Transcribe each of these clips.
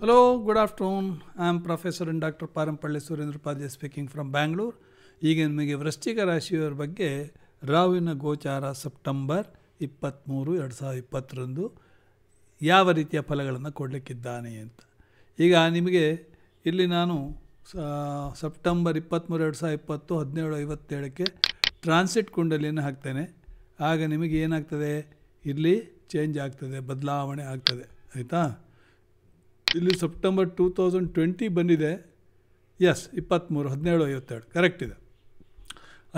Hello good afternoon I am professor doctor doctor Parampalli Surendra Padya speaking from Bangalore ಈಗ ನಿಮಗೆ ವೃಶ್ಚಿಕ ರಾಶಿಯವರ ಬಗ್ಗೆ ರಾವಿನ ಗೋಚಾರ ಸೆಪ್ಟೆಂಬರ್ ಇಪ್ಪತ್ತ್ಮೂರು ಎರಡು ಸಾವಿರದ ಇಪ್ಪತ್ತರಂದು ಯಾವ ರೀತಿಯ ಫಲಗಳನ್ನು ಕೊಡಲಿಕ್ಕಿದ್ದಾನೆ ಅಂತ ಈಗ ನಿಮಗೆ ಇಲ್ಲಿ ನಾನು ಸೆಪ್ಟೆಂಬರ್ ಇಪ್ಪತ್ತ್ಮೂರು ಎರಡು ಸಾವಿರದ ಇಪ್ಪತ್ತು ಹದಿನೇಳು ಐವತ್ತೇಳಕ್ಕೆ ಟ್ರಾನ್ಸಿಟ್ ಕುಂಡಲಿಯನ್ನು ಹಾಕ್ತೇನೆ ಆಗ ನಿಮಗೆ ಏನಾಗ್ತದೆ ಇಲ್ಲಿ ಚೇಂಜ್ ಆಗ್ತದೆ ಬದಲಾವಣೆ ಆಗ್ತದೆ ಆಯಿತಾ ಇಲ್ಲಿ ಸೆಪ್ಟೆಂಬರ್ ಟೂ ತೌಸಂಡ್ ಟ್ವೆಂಟಿ ಬಂದಿದೆ ಎಸ್ ಇಪ್ಪತ್ತ್ಮೂರು ಹದಿನೇಳು ಐವತ್ತೆರಡು ಕರೆಕ್ಟ್ ಇದೆ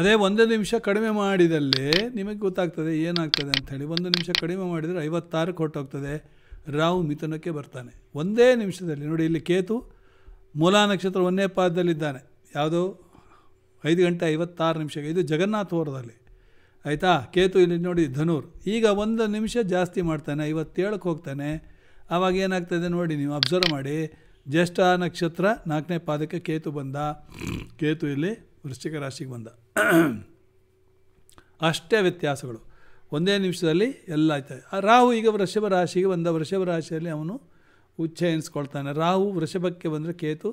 ಅದೇ ಒಂದು ನಿಮಿಷ ಕಡಿಮೆ ಮಾಡಿದಲ್ಲಿ ನಿಮಗೆ ಗೊತ್ತಾಗ್ತದೆ ಏನಾಗ್ತದೆ ಅಂಥೇಳಿ ಒಂದು ನಿಮಿಷ ಕಡಿಮೆ ಮಾಡಿದರೆ ಐವತ್ತಾರಕ್ಕೆ ಹೊಟ್ಟೋಗ್ತದೆ ರಾಹು ಮಿಥುನಕ್ಕೆ ಬರ್ತಾನೆ ಒಂದೇ ನಿಮಿಷದಲ್ಲಿ ನೋಡಿ ಇಲ್ಲಿ ಕೇತು ಮೂಲಾ ನಕ್ಷತ್ರ ಒಂದೇ ಪಾದದಲ್ಲಿದ್ದಾನೆ ಯಾವುದೋ ಐದು ಗಂಟೆ ಐವತ್ತಾರು ನಿಮಿಷಕ್ಕೆ ಇದು ಜಗನ್ನಾಥವರದಲ್ಲಿ ಆಯಿತಾ ಕೇತು ಇಲ್ಲಿ ನೋಡಿ ಧನುರ್ ಈಗ ಒಂದು ನಿಮಿಷ ಜಾಸ್ತಿ ಮಾಡ್ತಾನೆ ಐವತ್ತೇಳಕ್ಕೆ ಹೋಗ್ತಾನೆ ಆವಾಗ ಏನಾಗ್ತದೆ ನೋಡಿ ನೀವು ಅಬ್ಸರ್ವ್ ಮಾಡಿ ಜ್ಯೇಷ್ಠ ನಕ್ಷತ್ರ ನಾಲ್ಕನೇ ಪಾದಕ್ಕೆ ಕೇತು ಬಂದ ಕೇತು ಇಲ್ಲಿ ವೃಶ್ಚಿಕ ರಾಶಿಗೆ ಬಂದ ಅಷ್ಟೇ ವ್ಯತ್ಯಾಸಗಳು ಒಂದೇ ನಿಮಿಷದಲ್ಲಿ ಎಲ್ಲ ಆಯ್ತದೆ ರಾಹು ಈಗ ವೃಷಭ ರಾಶಿಗೆ ಬಂದ ವೃಷಭ ರಾಶಿಯಲ್ಲಿ ಅವನು ಉಚ್ಚ ಎನಿಸ್ಕೊಳ್ತಾನೆ ರಾಹು ವೃಷಭಕ್ಕೆ ಬಂದರೆ ಕೇತು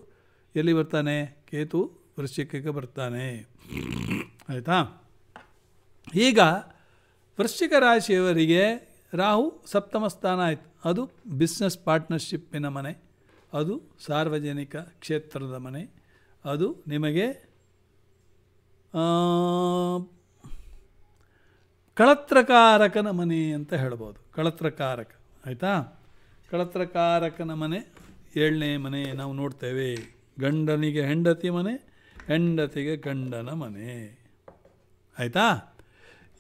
ಎಲ್ಲಿ ಬರ್ತಾನೆ ಕೇತು ವೃಶ್ಚಿಕಕ್ಕೆ ಬರ್ತಾನೆ ಆಯಿತಾ ಈಗ ವೃಶ್ಚಿಕ ರಾಶಿಯವರಿಗೆ ರಾಹು ಸಪ್ತಮ ಸ್ಥಾನ ಆಯಿತು ಅದು ಬಿಸ್ನೆಸ್ ಪಾರ್ಟ್ನರ್ಶಿಪ್ಪಿನ ಮನೆ ಅದು ಸಾರ್ವಜನಿಕ ಕ್ಷೇತ್ರದ ಮನೆ ಅದು ನಿಮಗೆ ಕಳತ್ರಕಾರಕನ ಮನೆ ಅಂತ ಹೇಳ್ಬೋದು ಕಳತ್ರಕಾರಕ ಆಯಿತಾ ಕಳತ್ರಕಾರಕನ ಮನೆ ಏಳನೇ ಮನೆ ನಾವು ನೋಡ್ತೇವೆ ಗಂಡನಿಗೆ ಹೆಂಡತಿ ಮನೆ ಹೆಂಡತಿಗೆ ಗಂಡನ ಮನೆ ಆಯಿತಾ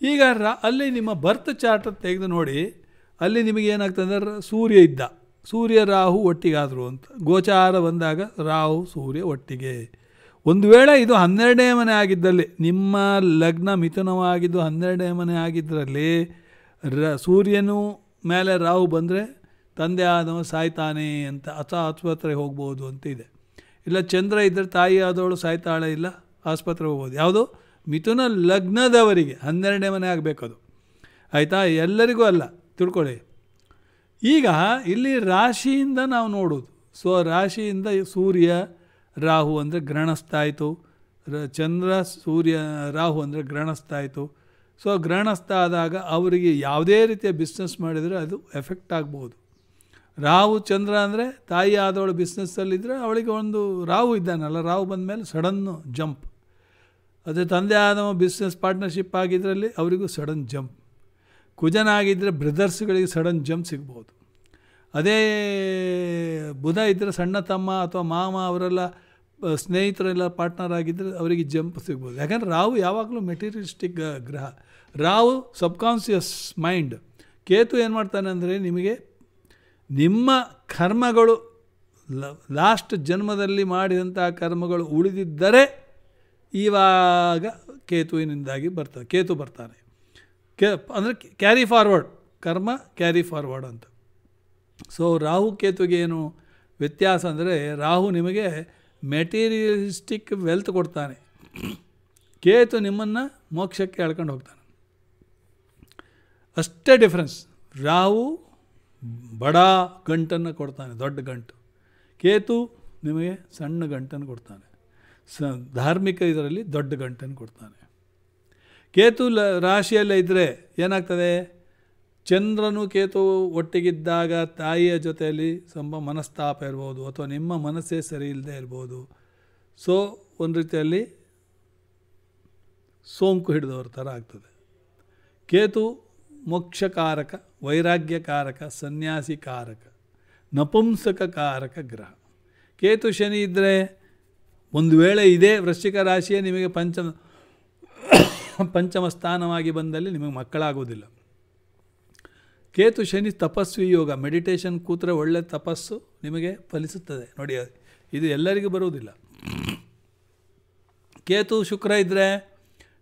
ಈಗ ರಾ ಅಲ್ಲಿ ನಿಮ್ಮ ಬರ್ತ್ ಚಾರ್ಟ್ ತೆಗೆದು ನೋಡಿ ಅಲ್ಲಿ ನಿಮಗೆ ಏನಾಗ್ತದೆ ಸೂರ್ಯ ಇದ್ದ ಸೂರ್ಯ ರಾಹು ಒಟ್ಟಿಗಾದರು ಅಂತ ಗೋಚಾರ ಬಂದಾಗ ರಾಹು ಸೂರ್ಯ ಒಟ್ಟಿಗೆ ಒಂದು ವೇಳೆ ಇದು ಹನ್ನೆರಡನೇ ಮನೆ ಆಗಿದ್ದಲ್ಲಿ ನಿಮ್ಮ ಲಗ್ನ ಮಿಥುನವಾಗಿದ್ದು ಹನ್ನೆರಡನೇ ಮನೆ ಆಗಿದ್ದರಲ್ಲಿ ರ ಸೂರ್ಯನೂ ಮೇಲೆ ರಾಹು ಬಂದರೆ ತಂದೆ ಆದವ ಸಾಯ್ತಾನೆ ಅಂತ ಅಥ ಆಸ್ಪತ್ರೆಗೆ ಹೋಗ್ಬೋದು ಅಂತ ಇದೆ ಇಲ್ಲ ಚಂದ್ರ ಇದ್ದರೆ ತಾಯಿ ಆದವಳು ಸಾಯ್ತಾಳೆ ಇಲ್ಲ ಆಸ್ಪತ್ರೆಗೆ ಹೋಗ್ಬೋದು ಯಾವುದು ಮಿಥುನ ಲಗ್ನದವರಿಗೆ ಹನ್ನೆರಡನೇ ಮನೆ ಆಗಬೇಕು ಅದು ಆಯಿತಾ ಎಲ್ಲರಿಗೂ ಅಲ್ಲ ತಿಳ್ಕೊಳ್ಳಿ ಈಗ ಇಲ್ಲಿ ರಾಶಿಯಿಂದ ನಾವು ನೋಡೋದು ಸೊ ರಾಶಿಯಿಂದ ಸೂರ್ಯ ರಾಹು ಅಂದರೆ ರ ಚಂದ್ರ ಸೂರ್ಯ ರಾಹು ಅಂದರೆ ಗ್ರಹಣಸ್ಥಾಯಿತು ಸೊ ಗ್ರಹಣಸ್ಥ ಆದಾಗ ಅವರಿಗೆ ಯಾವುದೇ ರೀತಿಯ ಬಿಸ್ನೆಸ್ ಮಾಡಿದರೆ ಅದು ಎಫೆಕ್ಟ್ ಆಗ್ಬೋದು ರಾಹು ಚಂದ್ರ ಅಂದರೆ ತಾಯಿ ಆದವಳು ಬಿಸ್ನೆಸ್ಸಲ್ಲಿದ್ದರೆ ಅವಳಿಗೆ ಒಂದು ರಾಹು ಇದ್ದಾನಲ್ಲ ರಾಹು ಮೇಲೆ ಸಡನ್ನು ಜಂಪ್ ಅದೇ ತಂದೆ ಆದವ ಬಿಸ್ನೆಸ್ ಪಾರ್ಟ್ನರ್ಶಿಪ್ ಆಗಿದ್ದರಲ್ಲಿ ಅವರಿಗೂ ಸಡನ್ ಜಂಪ್ ಆಗಿದ್ದರೆ ಬ್ರದರ್ಸ್ಗಳಿಗೆ ಸಡನ್ ಜಂಪ್ ಸಿಗ್ಬೋದು ಅದೇ ಬುಧ ಇದ್ದರೆ ಸಣ್ಣ ತಮ್ಮ ಅಥವಾ ಮಾಮ ಅವರೆಲ್ಲ ಸ್ನೇಹಿತರೆಲ್ಲ ಪಾರ್ಟ್ನರ್ ಆಗಿದ್ದರೆ ಅವರಿಗೆ ಜಂಪ್ ಸಿಗ್ಬೋದು ಯಾಕಂದರೆ ರಾವು ಯಾವಾಗಲೂ ಮೆಟೀರಿಯಲಿಸ್ಟಿಕ್ ಗ್ರಹ ರಾವು ಸಬ್ಕಾನ್ಸಿಯಸ್ ಮೈಂಡ್ ಕೇತು ಏನು ಮಾಡ್ತಾನೆ ಅಂದರೆ ನಿಮಗೆ ನಿಮ್ಮ ಕರ್ಮಗಳು ಲಾಸ್ಟ್ ಜನ್ಮದಲ್ಲಿ ಮಾಡಿದಂಥ ಕರ್ಮಗಳು ಉಳಿದಿದ್ದರೆ ಇವಾಗ ಕೇತುವಿನಿಂದಾಗಿ ಬರ್ತಾರೆ ಕೇತು ಬರ್ತಾನೆ ಕೇ ಅಂದರೆ ಕ್ಯಾರಿ ಫಾರ್ವರ್ಡ್ ಕರ್ಮ ಕ್ಯಾರಿ ಫಾರ್ವರ್ಡ್ ಅಂತ ಸೊ ರಾಹು ಕೇತುಗೆ ಏನು ವ್ಯತ್ಯಾಸ ಅಂದರೆ ರಾಹು ನಿಮಗೆ ಮೆಟೀರಿಯಲಿಸ್ಟಿಕ್ ವೆಲ್ತ್ ಕೊಡ್ತಾನೆ ಕೇತು ನಿಮ್ಮನ್ನು ಮೋಕ್ಷಕ್ಕೆ ಎಳ್ಕೊಂಡು ಹೋಗ್ತಾನೆ ಅಷ್ಟೇ ಡಿಫ್ರೆನ್ಸ್ ರಾಹು ಬಡ ಗಂಟನ್ನು ಕೊಡ್ತಾನೆ ದೊಡ್ಡ ಗಂಟು ಕೇತು ನಿಮಗೆ ಸಣ್ಣ ಗಂಟನ್ನು ಕೊಡ್ತಾನೆ ಸ ಧಾರ್ಮಿಕ ಇದರಲ್ಲಿ ದೊಡ್ಡ ಗಂಟನ್ನು ಕೊಡ್ತಾನೆ ಕೇತು ಲ ರಾಶಿಯಲ್ಲೇ ಇದ್ದರೆ ಏನಾಗ್ತದೆ ಚಂದ್ರನು ಕೇತು ಒಟ್ಟಿಗಿದ್ದಾಗ ತಾಯಿಯ ಜೊತೆಯಲ್ಲಿ ಸ್ವಲ್ಪ ಮನಸ್ತಾಪ ಇರ್ಬೋದು ಅಥವಾ ನಿಮ್ಮ ಮನಸ್ಸೇ ಸರಿ ಇಲ್ಲದೆ ಇರ್ಬೋದು ಸೊ ಒಂದು ರೀತಿಯಲ್ಲಿ ಸೋಂಕು ಹಿಡಿದವ್ರ ಥರ ಆಗ್ತದೆ ಕೇತು ಮೋಕ್ಷಕಾರಕ ವೈರಾಗ್ಯಕಾರಕ ಸನ್ಯಾಸಿಕಾರಕ ನಪುಂಸಕಕಾರಕ ಗ್ರಹ ಕೇತು ಶನಿ ಇದ್ದರೆ ಒಂದು ವೇಳೆ ಇದೇ ವೃಶ್ಚಿಕ ರಾಶಿಯೇ ನಿಮಗೆ ಪಂಚಮ ಪಂಚಮ ಸ್ಥಾನವಾಗಿ ಬಂದಲ್ಲಿ ನಿಮಗೆ ಮಕ್ಕಳಾಗುವುದಿಲ್ಲ ಕೇತು ಶನಿ ತಪಸ್ವಿ ಯೋಗ ಮೆಡಿಟೇಷನ್ ಕೂತ್ರೆ ಒಳ್ಳೆ ತಪಸ್ಸು ನಿಮಗೆ ಫಲಿಸುತ್ತದೆ ನೋಡಿ ಇದು ಎಲ್ಲರಿಗೂ ಬರುವುದಿಲ್ಲ ಕೇತು ಶುಕ್ರ ಇದ್ದರೆ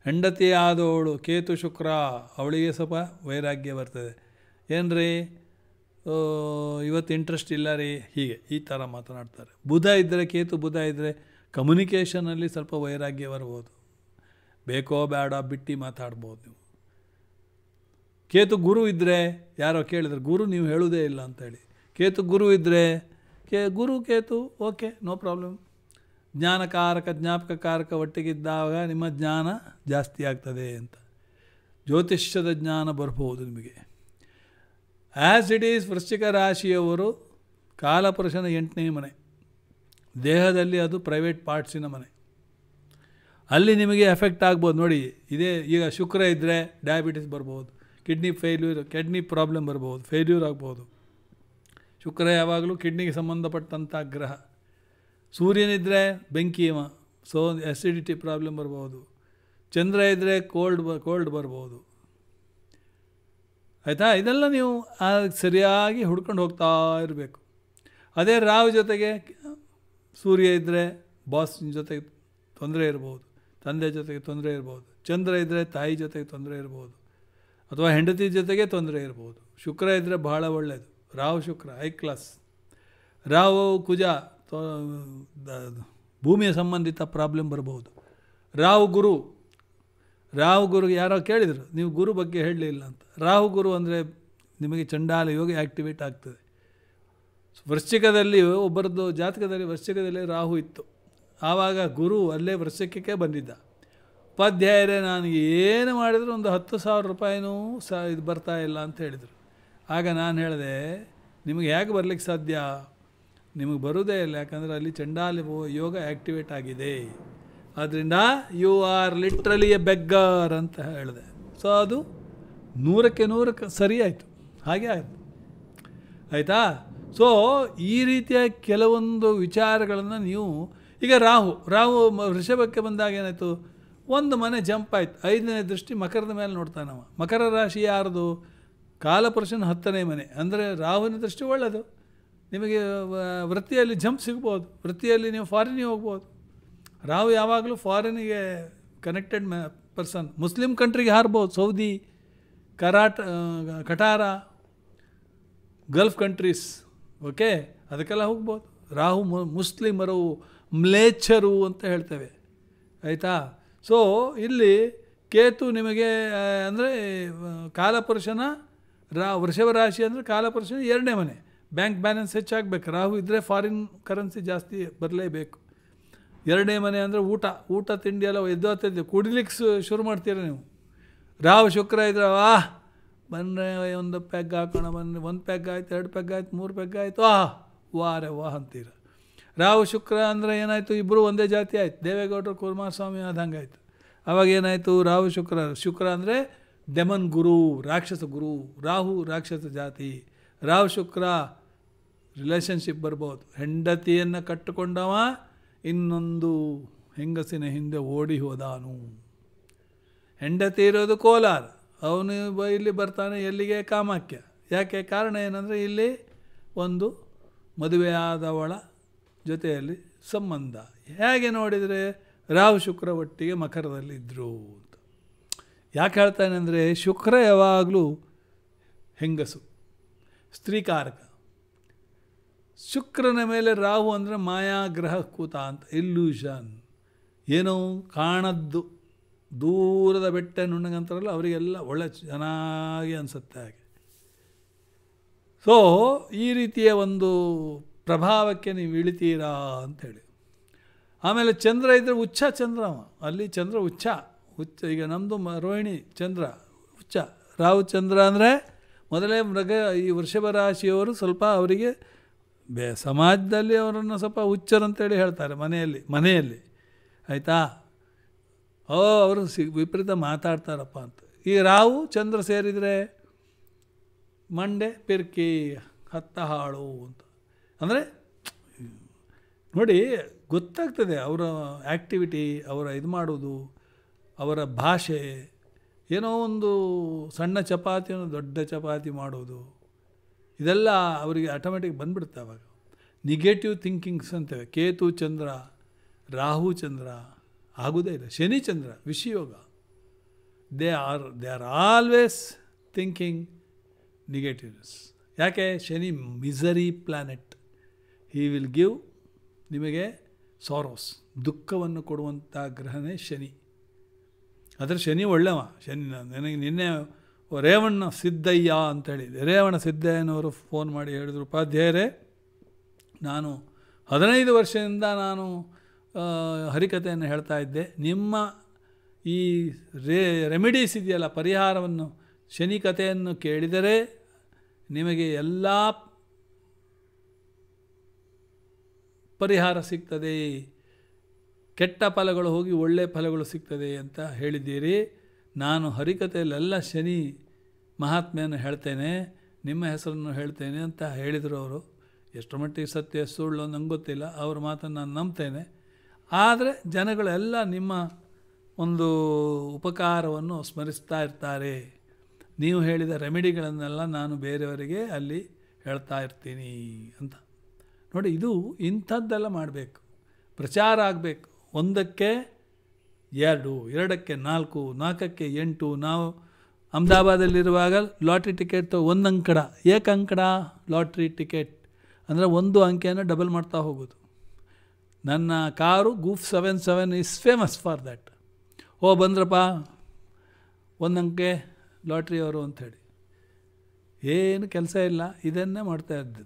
ಹೆಂಡತಿ ಆದವಳು ಕೇತು ಶುಕ್ರ ಅವಳಿಗೆ ಸ್ವಲ್ಪ ವೈರಾಗ್ಯ ಬರ್ತದೆ ಏನು ರೀ ಇವತ್ತು ಇಂಟ್ರೆಸ್ಟ್ ಇಲ್ಲ ರೀ ಹೀಗೆ ಈ ಥರ ಮಾತನಾಡ್ತಾರೆ ಬುಧ ಇದ್ದರೆ ಕೇತು ಬುಧ ಇದ್ದರೆ ಕಮ್ಯುನಿಕೇಷನಲ್ಲಿ ಸ್ವಲ್ಪ ವೈರಾಗ್ಯ ಬರ್ಬೋದು ಬೇಕೋ ಬೇಡ ಬಿಟ್ಟು ಮಾತಾಡ್ಬೋದು ನೀವು ಕೇತು ಗುರು ಇದ್ದರೆ ಯಾರೋ ಕೇಳಿದ್ರು ಗುರು ನೀವು ಹೇಳೋದೇ ಇಲ್ಲ ಅಂತೇಳಿ ಕೇತು ಗುರು ಇದ್ದರೆ ಕೇ Guru Ketu okay no problem ಜ್ಞಾನಕಾರಕ ಜ್ಞಾಪಕಕಾರಕ ಒಟ್ಟಿಗಿದ್ದಾಗ ನಿಮ್ಮ ಜ್ಞಾನ ಜಾಸ್ತಿ ಆಗ್ತದೆ ಅಂತ ಜ್ಯೋತಿಷ್ಯದ ಜ್ಞಾನ ಬರಬಹುದು ನಿಮಗೆ ಆ್ಯಸ್ ಇಟ್ ಈಸ್ ವೃಶ್ಚಿಕ ರಾಶಿಯವರು ಕಾಲಪುರುಷನ ಎಂಟನೇ ಮನೆ ದೇಹದಲ್ಲಿ ಅದು ಪ್ರೈವೇಟ್ ಪಾರ್ಟ್ಸಿನ ಮನೆ ಅಲ್ಲಿ ನಿಮಗೆ ಎಫೆಕ್ಟ್ ಆಗ್ಬೋದು ನೋಡಿ ಇದೇ ಈಗ ಶುಕ್ರ ಇದ್ದರೆ ಡಯಾಬಿಟಿಸ್ ಬರ್ಬೋದು ಕಿಡ್ನಿ ಫೇಲ್ಯೂರ್ ಕಿಡ್ನಿ ಪ್ರಾಬ್ಲಮ್ ಬರ್ಬೋದು ಫೇಲ್ಯೂರ್ ಆಗ್ಬೋದು ಶುಕ್ರ ಯಾವಾಗಲೂ ಕಿಡ್ನಿಗೆ ಸಂಬಂಧಪಟ್ಟಂಥ ಗ್ರಹ ಸೂರ್ಯನಿದ್ದರೆ ಬೆಂಕಿ ಸೋ ಎಸಿಡಿಟಿ ಪ್ರಾಬ್ಲಮ್ ಬರ್ಬೋದು ಚಂದ್ರ ಇದ್ದರೆ ಕೋಲ್ಡ್ ಬ ಕೋಲ್ಡ್ ಬರ್ಬೋದು ಆಯಿತಾ ಇದೆಲ್ಲ ನೀವು ಸರಿಯಾಗಿ ಹುಡ್ಕೊಂಡು ಹೋಗ್ತಾ ಇರಬೇಕು ಅದೇ ರಾವ್ ಜೊತೆಗೆ ಸೂರ್ಯ ಇದ್ದರೆ ಬಾಸ್ ಜೊತೆಗೆ ತೊಂದರೆ ಇರ್ಬೋದು ತಂದೆ ಜೊತೆಗೆ ತೊಂದರೆ ಇರ್ಬೋದು ಚಂದ್ರ ಇದ್ದರೆ ತಾಯಿ ಜೊತೆಗೆ ತೊಂದರೆ ಇರ್ಬೋದು ಅಥವಾ ಹೆಂಡತಿ ಜೊತೆಗೆ ತೊಂದರೆ ಇರ್ಬೋದು ಶುಕ್ರ ಇದ್ದರೆ ಬಹಳ ಒಳ್ಳೆಯದು ರಾವ್ ಶುಕ್ರ ಐ ಕ್ಲಾಸ್ ರಾಹು ಕುಜ ಭೂಮಿಯ ಸಂಬಂಧಿತ ಪ್ರಾಬ್ಲಮ್ ಬರಬಹುದು ರಾವ್ ಗುರು ರಾವ್ ಗುರು ಯಾರೋ ಕೇಳಿದರು ನೀವು ಗುರು ಬಗ್ಗೆ ಹೇಳಲಿಲ್ಲ ಅಂತ ರಾಹು ಗುರು ಅಂದರೆ ನಿಮಗೆ ಚಂಡಾಲ ಯೋಗ ಆ್ಯಕ್ಟಿವೇಟ್ ಆಗ್ತದೆ ವೃಶ್ಚಿಕದಲ್ಲಿ ಒಬ್ಬರದ್ದು ಜಾತಕದಲ್ಲಿ ವೃಶ್ಚಿಕದಲ್ಲಿ ರಾಹು ಇತ್ತು ಆವಾಗ ಗುರು ಅಲ್ಲೇ ವೃಶ್ಚಿಕಕ್ಕೆ ಬಂದಿದ್ದ ಉಪಾಧ್ಯಾಯರೇ ನನಗೆ ಏನು ಮಾಡಿದರೂ ಒಂದು ಹತ್ತು ಸಾವಿರ ರೂಪಾಯಿನೂ ಸಹ ಇದು ಬರ್ತಾ ಇಲ್ಲ ಅಂತ ಹೇಳಿದರು ಆಗ ನಾನು ಹೇಳಿದೆ ನಿಮಗೆ ಹೇಗೆ ಬರಲಿಕ್ಕೆ ಸಾಧ್ಯ ನಿಮಗೆ ಬರೋದೇ ಇಲ್ಲ ಯಾಕಂದರೆ ಅಲ್ಲಿ ಚಂಡಾಲಿ ಯೋಗ ಆ್ಯಕ್ಟಿವೇಟ್ ಆಗಿದೆ ಆದ್ದರಿಂದ you are literally a beggar ಅಂತ ಹೇಳಿದೆ ಸೊ ಅದು ನೂರಕ್ಕೆ ನೂರಕ್ಕೆ ಸರಿ ಆಯಿತು ಹಾಗೆ ಆಯಿತು ಆಯಿತಾ ಸೊ ಈ ರೀತಿಯ ಕೆಲವೊಂದು ವಿಚಾರಗಳನ್ನು ನೀವು ಈಗ ರಾಹು ರಾಹು ವೃಷಭಕ್ಕೆ ಬಂದಾಗ ಏನಾಯಿತು ಒಂದು ಮನೆ ಜಂಪ್ ಆಯ್ತು ಐದನೇ ದೃಷ್ಟಿ ಮಕರದ ಮೇಲೆ ನೋಡ್ತಾನೆ ನಾವು ಮಕರ ರಾಶಿ ಯಾರ್ದು ಕಾಲಪುರುಷನ ಹತ್ತನೇ ಮನೆ ಅಂದರೆ ರಾಹುವಿನ ದೃಷ್ಟಿ ಒಳ್ಳೆಯದು ನಿಮಗೆ ವೃತ್ತಿಯಲ್ಲಿ ಜಂಪ್ ಸಿಗ್ಬೋದು ವೃತ್ತಿಯಲ್ಲಿ ನೀವು ಫಾರಿನಿಗೆ ಹೋಗ್ಬೋದು ರಾಹು ಯಾವಾಗಲೂ ಫಾರಿನಿಗೆ ಕನೆಕ್ಟೆಡ್ ಪರ್ಸನ್ ಮುಸ್ಲಿಂ ಕಂಟ್ರಿಗೆ ಹಾರ್ಬೋದು ಸೌದಿ ಕರಾಟ ಕಟಾರ ಗಲ್ಫ್ ಕಂಟ್ರೀಸ್ ಓಕೆ ಅದಕ್ಕೆಲ್ಲ ಹೋಗ್ಬೋದು ರಾಹು ಮುಸ್ಲಿಮರು ಮ್ಲೇಚರು ಅಂತ ಹೇಳ್ತೇವೆ ಆಯಿತಾ ಸೊ ಇಲ್ಲಿ ಕೇತು ನಿಮಗೆ ಅಂದರೆ ಕಾಲಪುರುಷನ ರಾ ವೃಷಭ ರಾಶಿ ಅಂದರೆ ಕಾಲಪುರುಷನ ಎರಡನೇ ಮನೆ ಬ್ಯಾಂಕ್ ಬ್ಯಾಲೆನ್ಸ್ ಹೆಚ್ಚಾಗಬೇಕು ರಾಹು ಇದ್ದರೆ ಫಾರಿನ್ ಕರೆನ್ಸಿ ಜಾಸ್ತಿ ಬರಲೇಬೇಕು ಎರಡನೇ ಮನೆ ಅಂದರೆ ಊಟ ಊಟ ತಿಂಡಿ ಎಲ್ಲ ಎದ್ದು ಕುಡಿಲಿಕ್ಕೆ ಶುರು ಮಾಡ್ತೀರ ನೀವು ರಾಹು ಶುಕ್ರ ಇದ್ರೆ ವಾಹ್ ಬಂದರೆ ಒಂದು ಪೆಗ್ ಹಾಕೋಣ ಬಂದರೆ ಒಂದು ಪೆಗ್ ಆಯ್ತು ಎರಡು ಪೆಗ್ ಆಯ್ತು ಮೂರು ಪೆಗ್ ಆಯಿತು ಆಹ್ ರೇ ವಾ ಅಂತೀರ ರಾಹು ಶುಕ್ರ ಅಂದರೆ ಏನಾಯಿತು ಇಬ್ಬರು ಒಂದೇ ಜಾತಿ ಆಯ್ತು ದೇವೇಗೌಡರು ಕುರ್ಮಾರಸ್ವಾಮಿ ಆದಂಗೆ ಆಯಿತು ಅವಾಗ ಏನಾಯಿತು ರಾಹು ಶುಕ್ರ ಶುಕ್ರ ಅಂದರೆ ಡೆಮನ್ ಗುರು ರಾಕ್ಷಸ ಗುರು ರಾಹು ರಾಕ್ಷಸ ಜಾತಿ ರಾಹು ಶುಕ್ರ ರಿಲೇಷನ್ಶಿಪ್ ಬರ್ಬೋದು ಹೆಂಡತಿಯನ್ನು ಕಟ್ಟಿಕೊಂಡವ ಇನ್ನೊಂದು ಹೆಂಗಸಿನ ಹಿಂದೆ ಓಡಿ ಹೋದಾನು ಹೆಂಡತಿ ಇರೋದು ಕೋಲಾರ ಅವನು ಇಲ್ಲಿ ಬರ್ತಾನೆ ಎಲ್ಲಿಗೆ ಕಾಮಾಖ್ಯ ಯಾಕೆ ಕಾರಣ ಏನಂದರೆ ಇಲ್ಲಿ ಒಂದು ಮದುವೆಯಾದವಳ ಜೊತೆಯಲ್ಲಿ ಸಂಬಂಧ ಹೇಗೆ ನೋಡಿದರೆ ರಾಹು ಶುಕ್ರ ಒಟ್ಟಿಗೆ ಮಕರದಲ್ಲಿದ್ದರು ಅಂತ ಯಾಕೆ ಹೇಳ್ತಾನೆ ಅಂದರೆ ಶುಕ್ರ ಯಾವಾಗಲೂ ಹೆಂಗಸು ಸ್ತ್ರೀಕಾರಕ ಶುಕ್ರನ ಮೇಲೆ ರಾಹು ಅಂದರೆ ಮಾಯಾಗ್ರಹ ಕೂತ ಅಂತ ಇಲ್ಯೂಷನ್ ಏನೋ ಕಾಣದ್ದು ದೂರದ ಬೆಟ್ಟ ನುಣ್ಣಗಂತಾರಲ್ಲ ಅವರಿಗೆಲ್ಲ ಒಳ್ಳೆ ಚೆನ್ನಾಗಿ ಅನಿಸುತ್ತೆ ಹಾಗೆ ಸೊ ಈ ರೀತಿಯ ಒಂದು ಪ್ರಭಾವಕ್ಕೆ ನೀವು ಇಳಿತೀರಾ ಅಂಥೇಳಿ ಆಮೇಲೆ ಚಂದ್ರ ಇದ್ದರೆ ಹುಚ್ಚ ಚಂದ್ರ ಅಲ್ಲಿ ಚಂದ್ರ ಉಚ್ಚ ಹುಚ್ಚ ಈಗ ನಮ್ಮದು ರೋಹಿಣಿ ಚಂದ್ರ ಹುಚ್ಚ ರಾಹು ಚಂದ್ರ ಅಂದರೆ ಮೊದಲೇ ಮೃಗ ಈ ವೃಷಭ ರಾಶಿಯವರು ಸ್ವಲ್ಪ ಅವರಿಗೆ ಬೇ ಸಮಾಜದಲ್ಲಿ ಅವರನ್ನು ಸ್ವಲ್ಪ ಹುಚ್ಚರಂತೇಳಿ ಹೇಳ್ತಾರೆ ಮನೆಯಲ್ಲಿ ಮನೆಯಲ್ಲಿ ಆಯಿತಾ ಓ ಅವರು ಸಿ ವಿಪರೀತ ಮಾತಾಡ್ತಾರಪ್ಪ ಅಂತ ಈ ರಾಹು ಚಂದ್ರ ಸೇರಿದರೆ ಮಂಡೆ ಪಿರ್ಕಿ ಹತ್ತ ಹಾಳು ಅಂತ ಅಂದರೆ ನೋಡಿ ಗೊತ್ತಾಗ್ತದೆ ಅವರ ಆ್ಯಕ್ಟಿವಿಟಿ ಅವರ ಇದು ಮಾಡೋದು ಅವರ ಭಾಷೆ ಏನೋ ಒಂದು ಸಣ್ಣ ಚಪಾತಿಯನ್ನು ದೊಡ್ಡ ಚಪಾತಿ ಮಾಡೋದು ಇದೆಲ್ಲ ಅವರಿಗೆ ಆಟೋಮೆಟಿಕ್ ಬಂದುಬಿಡುತ್ತೆ ಅವಾಗ ನೆಗೆಟಿವ್ ಥಿಂಕಿಂಗ್ಸ್ ಅಂತೇವೆ ಕೇತು ಚಂದ್ರ ರಾಹು ಚಂದ್ರ ಆಗೋದೇ ಇಲ್ಲ ಶನಿಚಂದ್ರ ವಿಷಯೋಗ they are they are always thinking negatives ಯಾಕೆ Shani misery planet he will give ನಿಮಗೆ ಸಾರೋಸ್ ದುಃಖವನ್ನು ಕೊಡುವಂಥ ಗ್ರಹನೇ ಶನಿ ಆದರೆ ಶನಿ ಒಳ್ಳೆವ ಶನಿ ನನಗೆ ನಿನ್ನೆ ರೇವಣ್ಣ ಸಿದ್ದಯ್ಯ ಅಂತೇಳಿ ರೇವಣ್ಣ ಸಿದ್ದಯ್ಯನವರು ಫೋನ್ ಮಾಡಿ ಹೇಳಿದರು ಉಪಾಧ್ಯಾಯರೇ ನಾನು ಹದಿನೈದು ವರ್ಷದಿಂದ ನಾನು ಹರಿಕಥೆಯನ್ನು ಹೇಳ್ತಾ ಇದ್ದೆ ನಿಮ್ಮ ಈ ರೇ ರೆಮಿಡೀಸ್ ಇದೆಯಲ್ಲ ಪರಿಹಾರವನ್ನು ಶನಿ ಕಥೆಯನ್ನು ಕೇಳಿದರೆ ನಿಮಗೆ ಎಲ್ಲ ಪರಿಹಾರ ಸಿಗ್ತದೆ ಕೆಟ್ಟ ಫಲಗಳು ಹೋಗಿ ಒಳ್ಳೆಯ ಫಲಗಳು ಸಿಗ್ತದೆ ಅಂತ ಹೇಳಿದ್ದೀರಿ ನಾನು ಹರಿಕತೆಯಲ್ಲೆಲ್ಲ ಶನಿ ಮಹಾತ್ಮೆಯನ್ನು ಹೇಳ್ತೇನೆ ನಿಮ್ಮ ಹೆಸರನ್ನು ಹೇಳ್ತೇನೆ ಅಂತ ಹೇಳಿದರು ಅವರು ಎಷ್ಟು ಮಟ್ಟಿಗೆ ಸತ್ಯ ಸುಳ್ಳು ನಂಗೆ ಗೊತ್ತಿಲ್ಲ ಅವ್ರ ಮಾತನ್ನು ನಾನು ನಂಬ್ತೇನೆ ಆದರೆ ಜನಗಳೆಲ್ಲ ನಿಮ್ಮ ಒಂದು ಉಪಕಾರವನ್ನು ಸ್ಮರಿಸ್ತಾ ಇರ್ತಾರೆ ನೀವು ಹೇಳಿದ ರೆಮಿಡಿಗಳನ್ನೆಲ್ಲ ನಾನು ಬೇರೆಯವರಿಗೆ ಅಲ್ಲಿ ಹೇಳ್ತಾ ಇರ್ತೀನಿ ಅಂತ ನೋಡಿ ಇದು ಇಂಥದ್ದೆಲ್ಲ ಮಾಡಬೇಕು ಪ್ರಚಾರ ಆಗಬೇಕು ಒಂದಕ್ಕೆ ಎರಡು ಎರಡಕ್ಕೆ ನಾಲ್ಕು ನಾಲ್ಕಕ್ಕೆ ಎಂಟು ನಾವು ಅಹಮದಾಬಾದಲ್ಲಿರುವಾಗ ಲಾಟ್ರಿ ಟಿಕೆಟ್ ಒಂದು ಅಂಕಡ ಏಕ ಅಂಕಡ ಲಾಟ್ರಿ ಟಿಕೆಟ್ ಅಂದರೆ ಒಂದು ಅಂಕೆಯನ್ನು ಡಬಲ್ ಮಾಡ್ತಾ ಹೋಗೋದು ನನ್ನ ಕಾರು ಗೂಫ್ seven seven is famous for that ಓ ಬಂದ್ರಪ್ಪ ಒಂದಂಕೆ ಲಾಟ್ರಿಯವರು ಅಂಥೇಳಿ ಏನು ಕೆಲಸ ಇಲ್ಲ ಇದನ್ನೇ ಮಾಡ್ತಾ ಇದ್ದ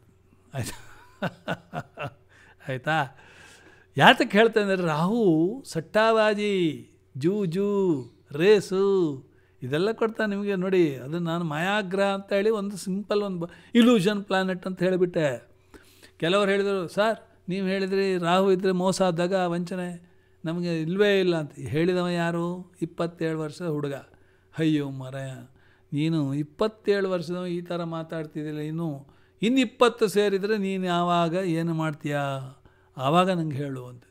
ಆಯಿತಾ ಆಯಿತಾ ಯಾತಕ್ಕೆ ಹೇಳ್ತಾ ಅಂದರೆ ರಾಹು ಸಟ್ಟಾಬಾಜಿ ಜೂ ಜೂ ರೇಸು ಇದೆಲ್ಲ ಕೊಡ್ತಾ ನಿಮಗೆ ನೋಡಿ ಅದು ನಾನು ಮಾಯಾಗ್ರಹ ಅಂತ ಹೇಳಿ ಒಂದು ಸಿಂಪಲ್ ಒಂದು ಇಲ್ಯೂಷನ್ ಪ್ಲಾನೆಟ್ ಅಂತ ಹೇಳಿಬಿಟ್ಟೆ ಕೆಲವರು ಹೇಳಿದರು ಸರ್ ನೀವು ಹೇಳಿದ್ರಿ ರಾಹು ಇದ್ದರೆ ಮೋಸ ಆದಾಗ ವಂಚನೆ ನಮಗೆ ಇಲ್ಲವೇ ಇಲ್ಲ ಅಂತ ಹೇಳಿದವ ಯಾರು ಇಪ್ಪತ್ತೇಳು ವರ್ಷದ ಹುಡುಗ ಅಯ್ಯೋ ಮರ ನೀನು ಇಪ್ಪತ್ತೇಳು ವರ್ಷದವ ಈ ಥರ ಮಾತಾಡ್ತಿದ್ದಿಲ್ಲ ಇನ್ನು ಇನ್ನು ಇಪ್ಪತ್ತು ಸೇರಿದರೆ ನೀನು ಯಾವಾಗ ಏನು ಮಾಡ್ತೀಯಾ ಆವಾಗ ನಂಗೆ ಹೇಳು ಅಂತ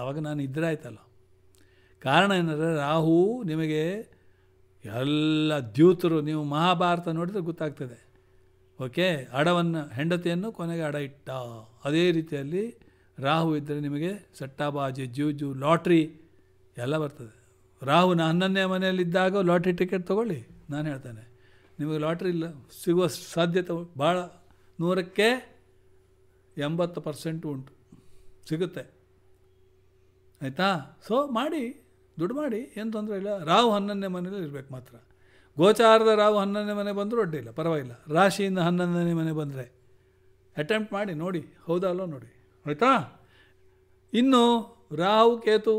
ಆವಾಗ ನಾನು ಇದ್ದರೆ ಆಯ್ತಲ್ಲ ಕಾರಣ ಏನಂದರೆ ರಾಹು ನಿಮಗೆ ಎಲ್ಲ ದ್ಯೂತರು ನೀವು ಮಹಾಭಾರತ ನೋಡಿದರೆ ಗೊತ್ತಾಗ್ತದೆ ಓಕೆ ಅಡವನ್ನು ಹೆಂಡತಿಯನ್ನು ಕೊನೆಗೆ ಅಡ ಇಟ್ಟ ಅದೇ ರೀತಿಯಲ್ಲಿ ರಾಹು ಇದ್ದರೆ ನಿಮಗೆ ಸಟ್ಟಾಬಾಜಿ ಜೂಜು ಲಾಟ್ರಿ ಎಲ್ಲ ಬರ್ತದೆ ರಾಹು ಹನ್ನೊಂದನೇ ಮನೆಯಲ್ಲಿದ್ದಾಗ ಲಾಟ್ರಿ ಟಿಕೆಟ್ ತೊಗೊಳ್ಳಿ ನಾನು ಹೇಳ್ತೇನೆ ನಿಮಗೆ ಲಾಟ್ರಿ ಇಲ್ಲ ಸಿಗುವ ಸಾಧ್ಯತೆ ಭಾಳ ನೂರಕ್ಕೆ ಎಂಬತ್ತು ಪರ್ಸೆಂಟ್ ಉಂಟು ಸಿಗುತ್ತೆ ಆಯಿತಾ ಸೊ ಮಾಡಿ ದುಡ್ಡು ಮಾಡಿ ಏನು ತೊಂದರೆ ಇಲ್ಲ ರಾಹು ಹನ್ನೊಂದನೇ ಮನೇಲಿ ಇರಬೇಕು ಮಾತ್ರ ಗೋಚಾರದ ರಾವು ಹನ್ನೊಂದನೇ ಮನೆ ಬಂದರೂ ಅಡ್ಡಿಲ್ಲ ಪರವಾಗಿಲ್ಲ ರಾಶಿಯಿಂದ ಹನ್ನೊಂದನೇ ಮನೆ ಬಂದರೆ ಅಟೆಂಪ್ಟ್ ಮಾಡಿ ನೋಡಿ ಹೌದಾ ಅಲ್ಲೋ ನೋಡಿ ಆಯಿತಾ ಇನ್ನು ರಾಹು ಕೇತು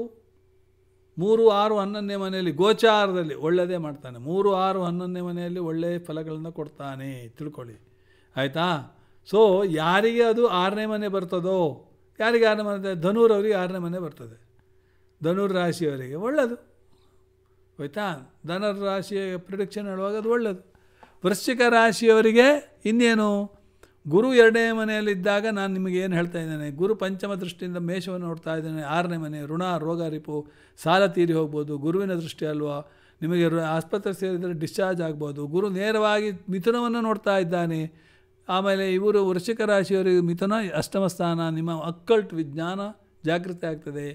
ಮೂರು ಆರು ಹನ್ನೊಂದನೇ ಮನೆಯಲ್ಲಿ ಗೋಚಾರದಲ್ಲಿ ಒಳ್ಳೆಯದೇ ಮಾಡ್ತಾನೆ ಮೂರು ಆರು ಹನ್ನೊಂದನೇ ಮನೆಯಲ್ಲಿ ಒಳ್ಳೆಯ ಫಲಗಳನ್ನು ಕೊಡ್ತಾನೆ ತಿಳ್ಕೊಳ್ಳಿ ಆಯಿತಾ ಸೊ ಯಾರಿಗೆ ಅದು ಆರನೇ ಮನೆ ಬರ್ತದೋ ಯಾರಿಗೆ ಆರನೇ ಮನೆ ಧನೂರವರಿಗೆ ಆರನೇ ಮನೆ ಬರ್ತದೆ ಧನುರ್ ರಾಶಿಯವರಿಗೆ ಒಳ್ಳೆಯದು ಹೋಯ್ತಾ ಧನರ ರಾಶಿಯ ಪ್ರಿಡಿಕ್ಷನ್ ಹೇಳುವಾಗ ಅದು ಒಳ್ಳೆಯದು ವೃಶ್ಚಿಕ ರಾಶಿಯವರಿಗೆ ಇನ್ನೇನು ಗುರು ಎರಡನೇ ಮನೆಯಲ್ಲಿದ್ದಾಗ ನಾನು ನಿಮಗೆ ಏನು ಹೇಳ್ತಾ ಇದ್ದೇನೆ ಗುರು ಪಂಚಮ ದೃಷ್ಟಿಯಿಂದ ಮೇಷವನ್ನು ನೋಡ್ತಾ ಇದ್ದೇನೆ ಆರನೇ ಮನೆ ಋಣ ರೋಗ ರಿಪು ಸಾಲ ತೀರಿ ಹೋಗ್ಬೋದು ಗುರುವಿನ ದೃಷ್ಟಿ ಅಲ್ವಾ ನಿಮಗೆ ಆಸ್ಪತ್ರೆ ಸೇರಿದರೆ ಡಿಸ್ಚಾರ್ಜ್ ಆಗ್ಬೋದು ಗುರು ನೇರವಾಗಿ ಮಿಥುನವನ್ನು ನೋಡ್ತಾ ಇದ್ದಾನೆ ಆಮೇಲೆ ಇವರು ವೃಶ್ಚಿಕ ರಾಶಿಯವರಿಗೆ ಮಿಥುನ ಅಷ್ಟಮ ಸ್ಥಾನ ನಿಮ್ಮ ಅಕ್ಕಲ್ಟ್ ವಿಜ್ಞಾನ ಜಾಗೃತಿ ಆಗ್ತದೆ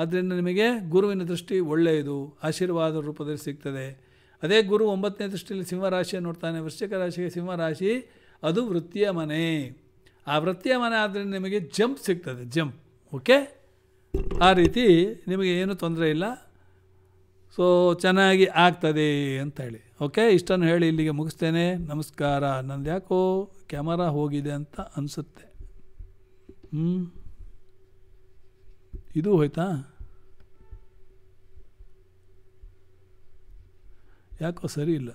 ಆದ್ದರಿಂದ ನಿಮಗೆ ಗುರುವಿನ ದೃಷ್ಟಿ ಒಳ್ಳೆಯದು ಆಶೀರ್ವಾದ ರೂಪದಲ್ಲಿ ಸಿಗ್ತದೆ ಅದೇ ಗುರು ಒಂಬತ್ತನೇ ದೃಷ್ಟಿಯಲ್ಲಿ ಸಿಂಹರಾಶಿಯನ್ನು ನೋಡ್ತಾನೆ ವೃಶ್ಚಿಕ ರಾಶಿಗೆ ಸಿಂಹರಾಶಿ ಅದು ವೃತ್ತಿಯ ಮನೆ ಆ ವೃತ್ತಿಯ ಮನೆ ಆದ್ದರಿಂದ ನಿಮಗೆ ಜಂಪ್ ಸಿಗ್ತದೆ ಜಂಪ್ ಓಕೆ ಆ ರೀತಿ ನಿಮಗೆ ಏನೂ ತೊಂದರೆ ಇಲ್ಲ ಸೊ ಚೆನ್ನಾಗಿ ಆಗ್ತದೆ ಅಂತ ಹೇಳಿ ಓಕೆ ಇಷ್ಟನ್ನು ಹೇಳಿ ಇಲ್ಲಿಗೆ ಮುಗಿಸ್ತೇನೆ ನಮಸ್ಕಾರ ನಂದು ಯಾಕೋ ಕ್ಯಾಮರಾ ಹೋಗಿದೆ ಅಂತ ಅನಿಸುತ್ತೆ ಹ್ಞೂ ಇದು ಹೋಯ್ತಾ ಯಾಕೋ ಸರಿ ಇಲ್ಲ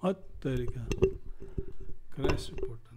What the Crash reporter.